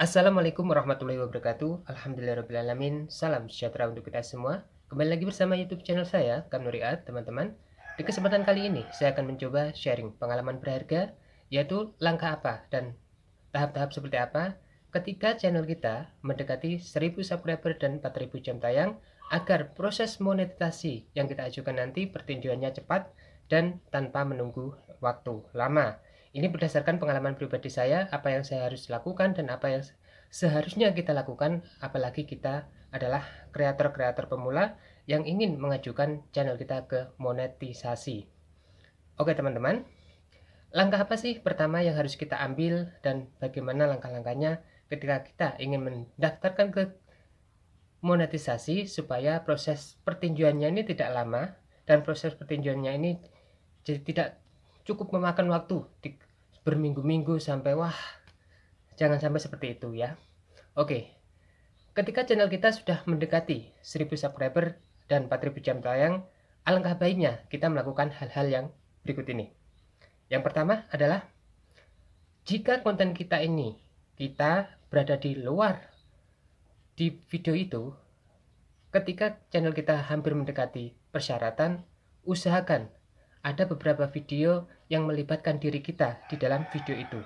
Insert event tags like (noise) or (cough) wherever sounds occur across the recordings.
Assalamualaikum warahmatullahi wabarakatuh. Alhamdulillahirrahmanirrahim. Salam sejahtera untuk kita semua. Kembali lagi bersama YouTube channel saya, Kam Nuriat, teman-teman. Di kesempatan kali ini, saya akan mencoba sharing pengalaman berharga, yaitu langkah apa dan tahap-tahap seperti apa ketika channel kita mendekati 1000 subscriber dan 4000 jam tayang agar proses monetisasi yang kita ajukan nanti pertinjauannya cepat dan tanpa menunggu waktu lama. Ini berdasarkan pengalaman pribadi saya, apa yang saya harus lakukan dan apa yang seharusnya kita lakukan, apalagi kita adalah kreator-kreator pemula yang ingin mengajukan channel kita ke monetisasi. Oke teman-teman, langkah apa sih pertama yang harus kita ambil dan bagaimana langkah-langkahnya ketika kita ingin mendaftarkan ke monetisasi supaya proses pertinjuannya ini tidak lama dan proses pertinjuannya ini jadi tidak cukup memakan waktu di, berminggu-minggu sampai wah jangan sampai seperti itu ya oke ketika channel kita sudah mendekati 1000 subscriber dan 4000 jam tayang alangkah baiknya kita melakukan hal-hal yang berikut ini yang pertama adalah jika konten kita ini kita berada di luar di video itu ketika channel kita hampir mendekati persyaratan usahakan ada beberapa video yang melibatkan diri kita di dalam video itu.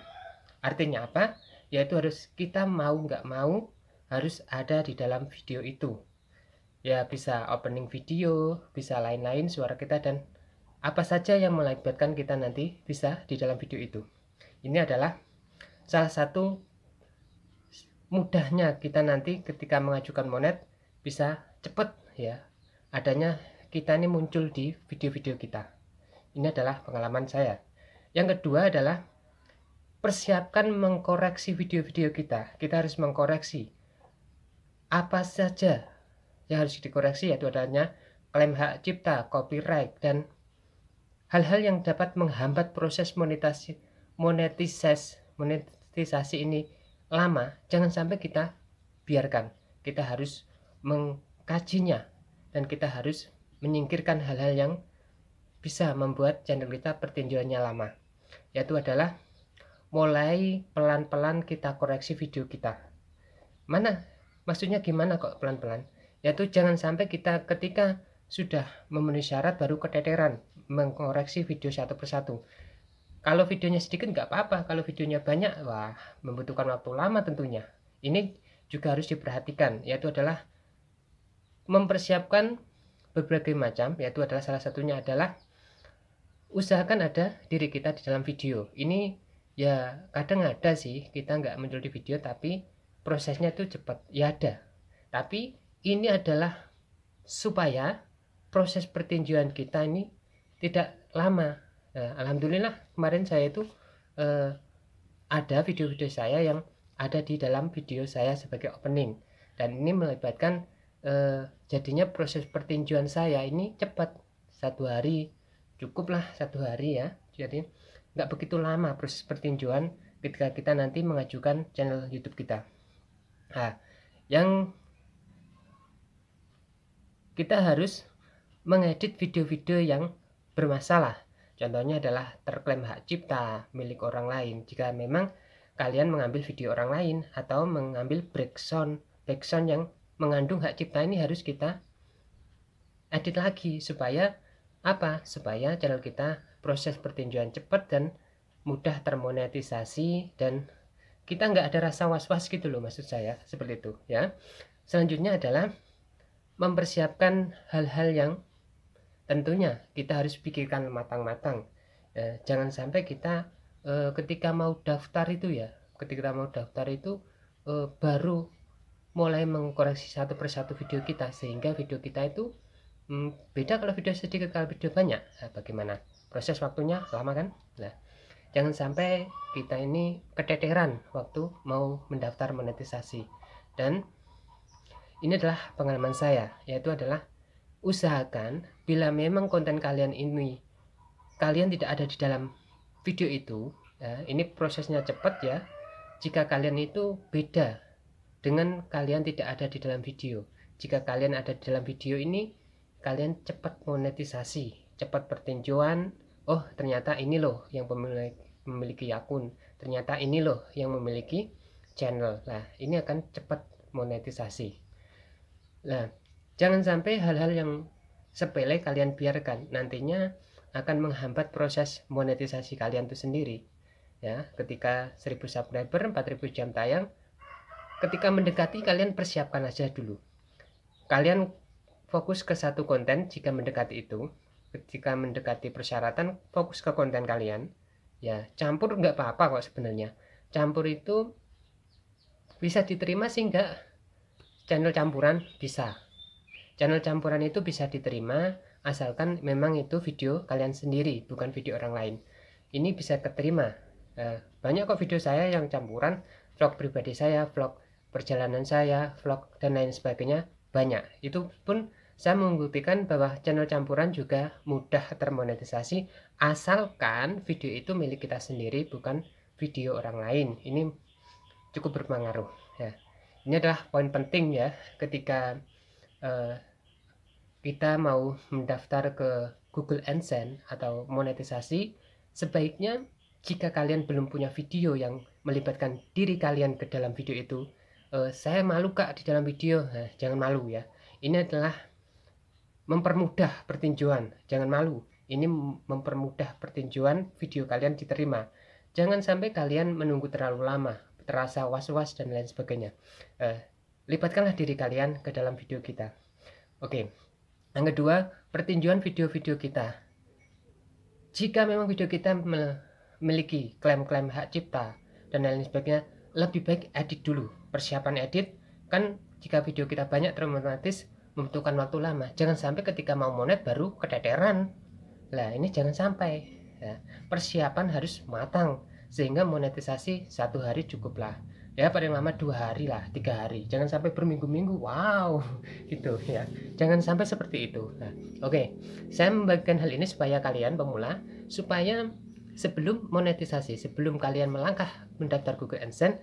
Artinya apa? Yaitu harus kita mau nggak mau harus ada di dalam video itu. Ya bisa opening video, bisa lain-lain suara kita dan apa saja yang melibatkan kita nanti bisa di dalam video itu. Ini adalah salah satu mudahnya kita nanti ketika mengajukan monet bisa cepat ya adanya kita ini muncul di video-video kita. Ini adalah pengalaman saya. Yang kedua adalah persiapkan mengkoreksi video-video kita. Kita harus mengkoreksi apa saja yang harus dikoreksi yaitu adanya klaim hak cipta, copyright dan hal-hal yang dapat menghambat proses monetisasi monetisasi monetisasi ini lama. Jangan sampai kita biarkan. Kita harus mengkajinya dan kita harus menyingkirkan hal-hal yang bisa membuat channel kita pertinjauannya lama yaitu adalah mulai pelan-pelan kita koreksi video kita mana maksudnya gimana kok pelan-pelan yaitu jangan sampai kita ketika sudah memenuhi syarat baru keteteran mengkoreksi video satu persatu kalau videonya sedikit nggak apa-apa kalau videonya banyak wah membutuhkan waktu lama tentunya ini juga harus diperhatikan yaitu adalah mempersiapkan berbagai macam yaitu adalah salah satunya adalah usahakan ada diri kita di dalam video ini ya kadang ada sih kita nggak muncul di video tapi prosesnya itu cepat ya ada tapi ini adalah supaya proses pertinjuan kita ini tidak lama nah, alhamdulillah kemarin saya itu eh, ada video-video saya yang ada di dalam video saya sebagai opening dan ini melibatkan eh, jadinya proses pertinjuan saya ini cepat satu hari cukuplah satu hari ya jadi nggak begitu lama proses pertinjuan ketika kita nanti mengajukan channel YouTube kita nah yang kita harus mengedit video-video yang bermasalah contohnya adalah terklaim hak cipta milik orang lain jika memang kalian mengambil video orang lain atau mengambil breakdown background yang mengandung hak cipta ini harus kita edit lagi supaya apa? Supaya channel kita proses pertinjauan cepat dan mudah termonetisasi dan kita nggak ada rasa was-was gitu loh maksud saya seperti itu ya selanjutnya adalah mempersiapkan hal-hal yang tentunya kita harus pikirkan matang-matang ya, jangan sampai kita e, ketika mau daftar itu ya ketika mau daftar itu e, baru mulai mengkoreksi satu persatu video kita sehingga video kita itu hmm, beda kalau video sedikit kalau video banyak nah, bagaimana proses waktunya lama kan nah jangan sampai kita ini keteteran waktu mau mendaftar monetisasi dan ini adalah pengalaman saya yaitu adalah usahakan bila memang konten kalian ini kalian tidak ada di dalam video itu ya, ini prosesnya cepat ya jika kalian itu beda dengan kalian tidak ada di dalam video jika kalian ada di dalam video ini kalian cepat monetisasi, cepat pertinjuan. Oh, ternyata ini loh yang pemilik, memiliki akun. Ternyata ini loh yang memiliki channel. Nah, ini akan cepat monetisasi. Nah, jangan sampai hal-hal yang sepele kalian biarkan. Nantinya akan menghambat proses monetisasi kalian itu sendiri. Ya, ketika 1000 subscriber, 4000 jam tayang, ketika mendekati kalian persiapkan aja dulu. Kalian Fokus ke satu konten jika mendekati itu. Ketika mendekati persyaratan, fokus ke konten kalian. Ya, campur nggak apa-apa kok sebenarnya. Campur itu bisa diterima sih nggak? Channel campuran bisa. Channel campuran itu bisa diterima asalkan memang itu video kalian sendiri, bukan video orang lain. Ini bisa keterima. Ya, banyak kok video saya yang campuran, vlog pribadi saya, vlog perjalanan saya, vlog dan lain sebagainya banyak. Itu pun saya membuktikan bahwa channel campuran juga mudah termonetisasi asalkan video itu milik kita sendiri bukan video orang lain. Ini cukup berpengaruh ya. Ini adalah poin penting ya ketika eh, kita mau mendaftar ke Google AdSense atau monetisasi sebaiknya jika kalian belum punya video yang melibatkan diri kalian ke dalam video itu Eh, saya malu kak di dalam video nah, jangan malu ya ini adalah mempermudah pertinjuan jangan malu ini mempermudah pertinjuan video kalian diterima jangan sampai kalian menunggu terlalu lama terasa was-was dan lain sebagainya e, eh, lipatkanlah diri kalian ke dalam video kita oke yang kedua pertinjuan video-video kita jika memang video kita memiliki klaim-klaim hak cipta dan lain sebagainya lebih baik edit dulu persiapan edit kan jika video kita banyak otomatis membutuhkan waktu lama jangan sampai ketika mau monet baru keteteran lah ini jangan sampai ya, persiapan harus matang sehingga monetisasi satu hari cukuplah ya paling lama dua hari lah tiga hari jangan sampai berminggu-minggu wow (laughs) gitu ya jangan sampai seperti itu nah, oke okay. saya membagikan hal ini supaya kalian pemula supaya sebelum monetisasi, sebelum kalian melangkah mendaftar Google AdSense,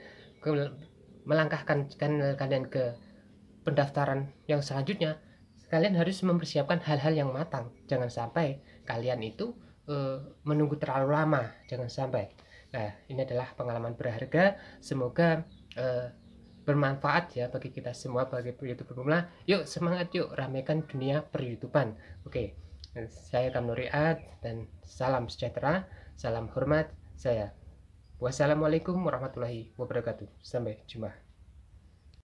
melangkahkan channel kalian ke pendaftaran yang selanjutnya, kalian harus mempersiapkan hal-hal yang matang. Jangan sampai kalian itu e, menunggu terlalu lama, jangan sampai. Nah, ini adalah pengalaman berharga. Semoga e, bermanfaat ya bagi kita semua bagi youtuber pemula. Yuk semangat yuk ramaikan dunia peryoutuban. Oke, saya Kamnuriat dan salam sejahtera. Salam hormat saya. Wassalamualaikum warahmatullahi wabarakatuh. Sampai jumpa.